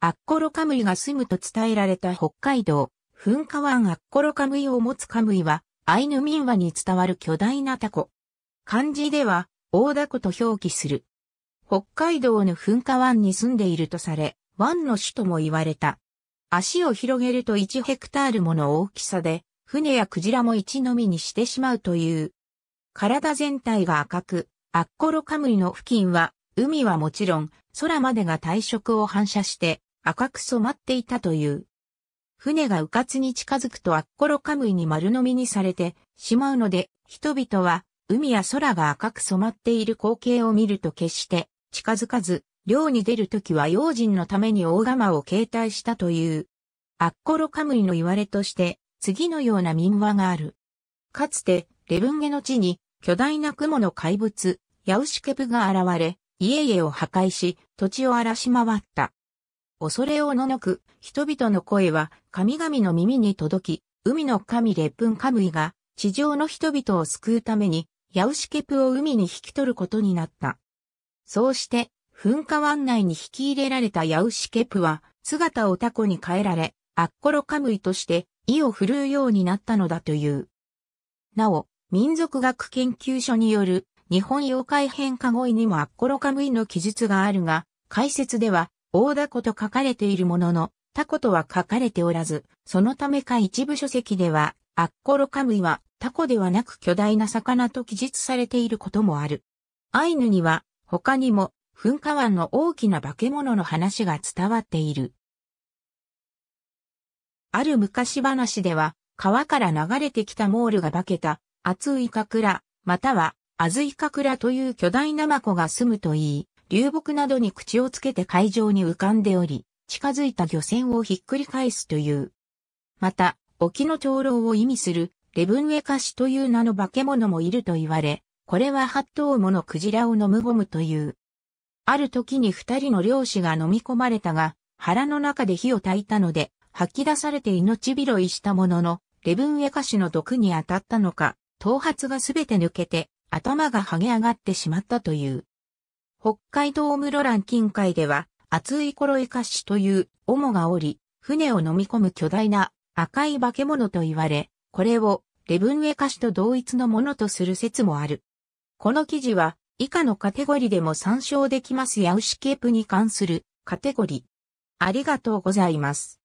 アッコロカムイが住むと伝えられた北海道、噴火湾アッコロカムイを持つカムイは、アイヌ民話に伝わる巨大なタコ。漢字では、大ダコと表記する。北海道の噴火湾に住んでいるとされ、湾の種とも言われた。足を広げると1ヘクタールもの大きさで、船やクジラも1のみにしてしまうという。体全体が赤く、アッコロカムイの付近は、海はもちろん、空までが体色を反射して、赤く染まっていたという。船が迂闊に近づくとアッコロカムイに丸飲みにされてしまうので、人々は海や空が赤く染まっている光景を見ると決して近づかず、漁に出るときは用心のために大釜を携帯したという。アッコロカムイの言われとして次のような民話がある。かつてレブンゲの地に巨大な雲の怪物、ヤウシケブが現れ、家々を破壊し、土地を荒らし回った。恐れをののく、人々の声は神々の耳に届き、海の神レップンカムイが地上の人々を救うために、ヤウシケプを海に引き取ることになった。そうして、噴火湾内に引き入れられたヤウシケプは、姿をタコに変えられ、アッコロカムイとして、意を振るうようになったのだという。なお、民族学研究所による、日本妖怪変化語彙にもアッコロカムイの記述があるが、解説では、大凧と書かれているものの、タコとは書かれておらず、そのためか一部書籍では、アッコロカムイはタコではなく巨大な魚と記述されていることもある。アイヌには他にも噴火湾の大きな化け物の話が伝わっている。ある昔話では川から流れてきたモールが化けた熱いカクラ、またはアズイカクラという巨大ナマコが住むといい、流木などに口をつけて海上に浮かんでおり、近づいた漁船をひっくり返すという。また、沖の長老を意味するレブンエカシという名の化け物もいると言われ、これは八頭ものクジラを飲むゴムという。ある時に二人の漁師が飲み込まれたが、腹の中で火を焚いたので、吐き出されて命拾いしたものの、レブンエカシの毒に当たったのか、頭髪がすべて抜けて、頭が剥げ上がってしまったという。北海道室蘭近海では、厚い頃イカシという、主がおり、船を飲み込む巨大な赤い化け物と言われ、これをレブン絵カシと同一のものとする説もある。この記事は、以下のカテゴリでも参照できますヤウシケープに関するカテゴリ。ありがとうございます。